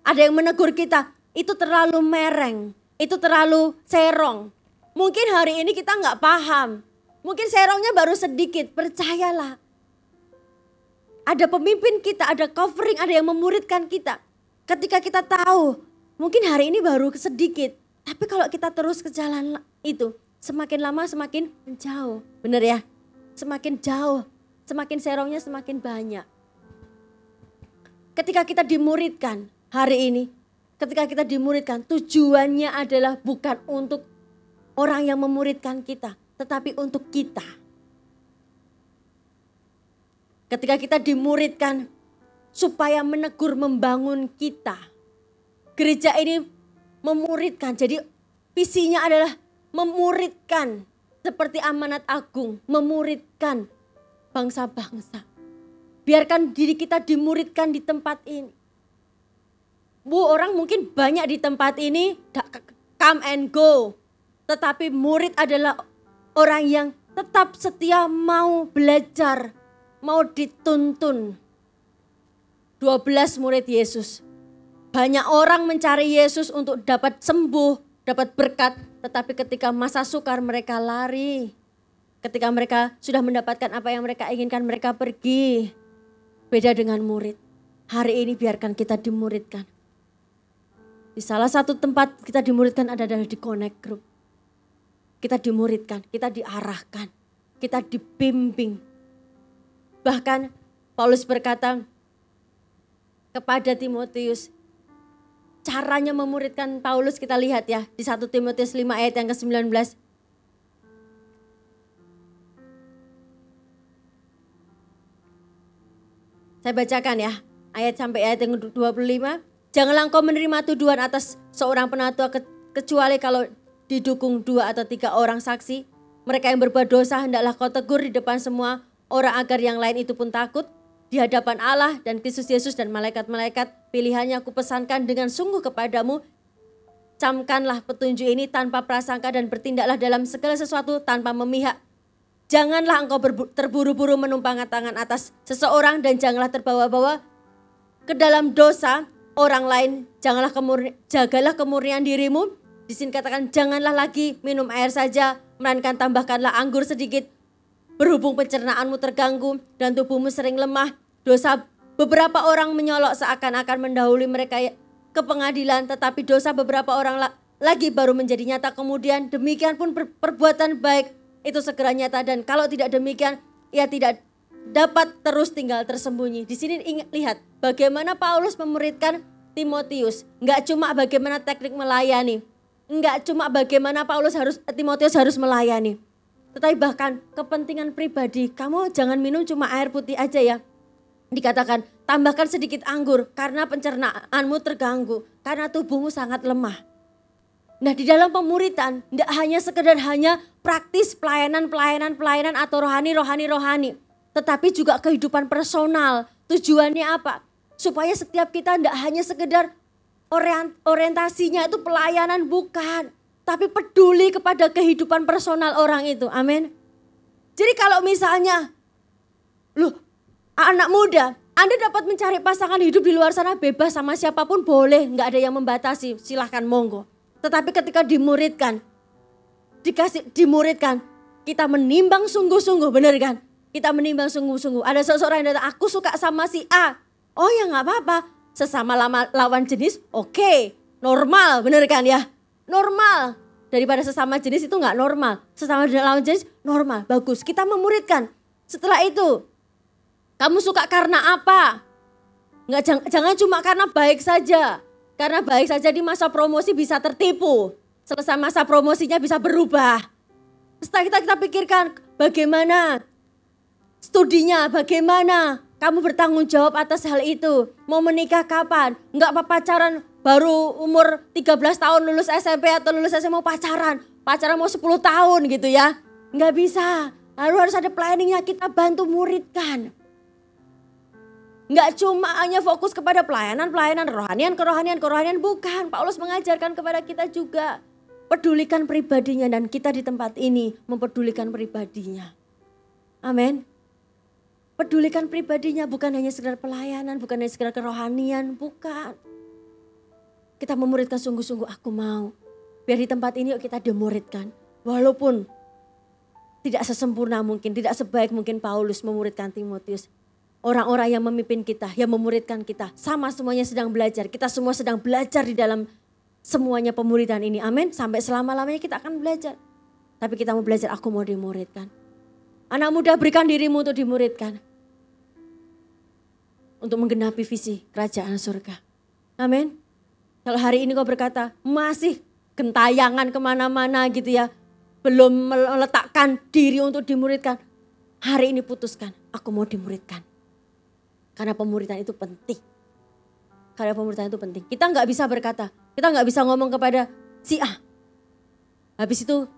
ada yang menegur kita, itu terlalu mereng, itu terlalu serong. Mungkin hari ini kita nggak paham, mungkin serongnya baru sedikit, percayalah. Ada pemimpin kita, ada covering, ada yang memuridkan kita. Ketika kita tahu mungkin hari ini baru sedikit, tapi kalau kita terus ke jalan itu, semakin lama semakin jauh. benar ya? Semakin jauh, semakin serongnya semakin banyak. Ketika kita dimuridkan hari ini, ketika kita dimuridkan, tujuannya adalah bukan untuk orang yang memuridkan kita, tetapi untuk kita. Ketika kita dimuridkan supaya menegur membangun kita, gereja ini memuridkan. Jadi visinya adalah memuridkan seperti amanat agung, memuridkan bangsa-bangsa. Biarkan diri kita dimuridkan di tempat ini. Bu, orang mungkin banyak di tempat ini come and go. Tetapi murid adalah orang yang tetap setia mau belajar, mau dituntun. 12 murid Yesus banyak orang mencari Yesus untuk dapat sembuh, dapat berkat, tetapi ketika masa sukar mereka lari. Ketika mereka sudah mendapatkan apa yang mereka inginkan, mereka pergi. Beda dengan murid. Hari ini biarkan kita dimuridkan. Di salah satu tempat kita dimuridkan adalah di connect group. Kita dimuridkan, kita diarahkan, kita dibimbing. Bahkan Paulus berkata kepada Timotius, caranya memuridkan Paulus kita lihat ya di 1 Timotius 5 ayat yang ke-19. Saya bacakan ya ayat sampai ayat yang ke-25. Janganlah engkau menerima tuduhan atas seorang penatua ke, kecuali kalau didukung dua atau tiga orang saksi. Mereka yang berbuat dosa hendaklah kau tegur di depan semua orang agar yang lain itu pun takut di hadapan Allah dan Kristus Yesus dan malaikat-malaikat. Pilihannya aku pesankan dengan sungguh kepadamu, camkanlah petunjuk ini tanpa prasangka dan bertindaklah dalam segala sesuatu tanpa memihak. Janganlah engkau terburu-buru menumpangkan tangan atas seseorang dan janganlah terbawa-bawa ke dalam dosa orang lain. Janganlah kemurni, jagalah kemurnian dirimu. Di sini katakan janganlah lagi minum air saja, melainkan tambahkanlah anggur sedikit. Berhubung pencernaanmu terganggu dan tubuhmu sering lemah, Dosa beberapa orang menyolok seakan-akan mendahului mereka ya, ke pengadilan, tetapi dosa beberapa orang lagi baru menjadi nyata. Kemudian demikian pun perbuatan baik itu segera nyata dan kalau tidak demikian ia tidak dapat terus tinggal tersembunyi. Di sini ingat, lihat bagaimana Paulus memuridkan Timotius. Enggak cuma bagaimana teknik melayani, enggak cuma bagaimana Paulus harus Timotius harus melayani, tetapi bahkan kepentingan pribadi. Kamu jangan minum cuma air putih aja ya dikatakan tambahkan sedikit anggur karena pencernaanmu terganggu karena tubuhmu sangat lemah. Nah di dalam pemuritan tidak hanya sekedar hanya praktis pelayanan pelayanan pelayanan atau rohani rohani rohani, tetapi juga kehidupan personal. Tujuannya apa? Supaya setiap kita tidak hanya sekedar orientasinya itu pelayanan bukan, tapi peduli kepada kehidupan personal orang itu. Amin. Jadi kalau misalnya, loh anak muda, Anda dapat mencari pasangan hidup di luar sana bebas sama siapapun boleh, nggak ada yang membatasi, silahkan monggo. Tetapi ketika dimuridkan, dikasih dimuridkan, kita menimbang sungguh-sungguh, benar kan? Kita menimbang sungguh-sungguh. Ada seseorang yang datang, aku suka sama si A. Oh ya nggak apa-apa, sesama lama, lawan jenis, oke, okay. normal, benar kan ya? Normal, daripada sesama jenis itu nggak normal. Sesama lawan jenis normal, bagus. Kita memuridkan. Setelah itu kamu suka karena apa? Nggak, jangan, jangan cuma karena baik saja. Karena baik saja di masa promosi bisa tertipu. Selesai masa promosinya bisa berubah. Setelah kita, kita pikirkan bagaimana studinya, bagaimana kamu bertanggung jawab atas hal itu. Mau menikah kapan? Enggak apa pacaran baru umur 13 tahun lulus SMP atau lulus SMA mau pacaran. Pacaran mau 10 tahun gitu ya. Enggak bisa. Lalu harus ada planningnya kita bantu muridkan. Enggak cuma hanya fokus kepada pelayanan, pelayanan, kerohanian, kerohanian, kerohanian. Bukan, Paulus mengajarkan kepada kita juga. Pedulikan pribadinya dan kita di tempat ini mempedulikan pribadinya. Amin. Pedulikan pribadinya bukan hanya sekedar pelayanan, bukan hanya sekedar kerohanian, bukan. Kita memuridkan sungguh-sungguh aku mau. Biar di tempat ini yuk kita demuridkan. Walaupun tidak sesempurna mungkin, tidak sebaik mungkin Paulus memuridkan Timotius orang-orang yang memimpin kita, yang memuridkan kita. Sama semuanya sedang belajar. Kita semua sedang belajar di dalam semuanya pemuridan ini. Amin. Sampai selama-lamanya kita akan belajar. Tapi kita mau belajar, aku mau dimuridkan. Anak muda berikan dirimu untuk dimuridkan. Untuk menggenapi visi kerajaan surga. Amin. Kalau hari ini kau berkata, masih gentayangan kemana-mana gitu ya. Belum meletakkan diri untuk dimuridkan. Hari ini putuskan, aku mau dimuridkan. Karena pemuritan itu penting. Karena pemuritan itu penting. Kita nggak bisa berkata, kita nggak bisa ngomong kepada si A. Habis itu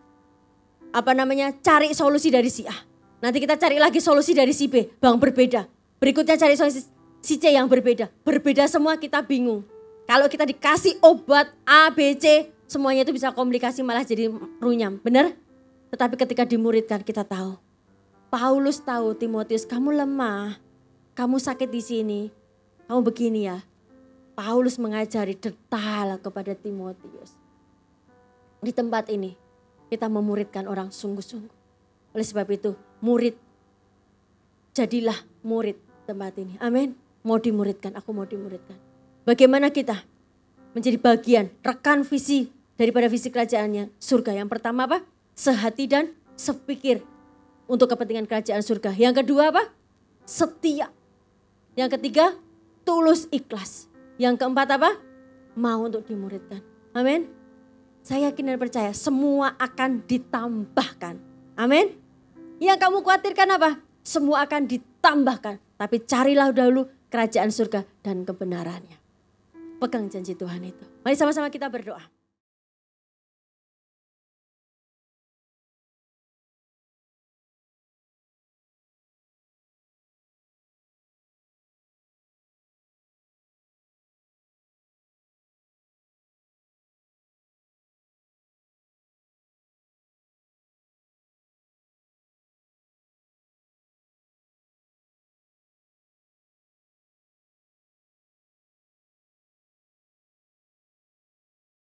apa namanya cari solusi dari si A. Nanti kita cari lagi solusi dari si B, bang berbeda. Berikutnya cari solusi si C yang berbeda. Berbeda semua kita bingung. Kalau kita dikasih obat A, B, C, semuanya itu bisa komplikasi malah jadi runyam, benar? Tetapi ketika dimuridkan kita tahu. Paulus tahu Timotius kamu lemah, kamu sakit di sini, kamu begini ya. Paulus mengajari detail kepada Timotius. Di tempat ini kita memuridkan orang sungguh-sungguh. Oleh sebab itu murid, jadilah murid tempat ini. Amin. Mau dimuridkan, aku mau dimuridkan. Bagaimana kita menjadi bagian, rekan visi daripada visi kerajaannya surga. Yang pertama apa? Sehati dan sepikir untuk kepentingan kerajaan surga. Yang kedua apa? Setia yang ketiga, tulus ikhlas. Yang keempat apa? Mau untuk dimuridkan. Amin. Saya yakin dan percaya semua akan ditambahkan. Amin. Yang kamu khawatirkan apa? Semua akan ditambahkan. Tapi carilah dahulu kerajaan surga dan kebenarannya. Pegang janji Tuhan itu. Mari sama-sama kita berdoa.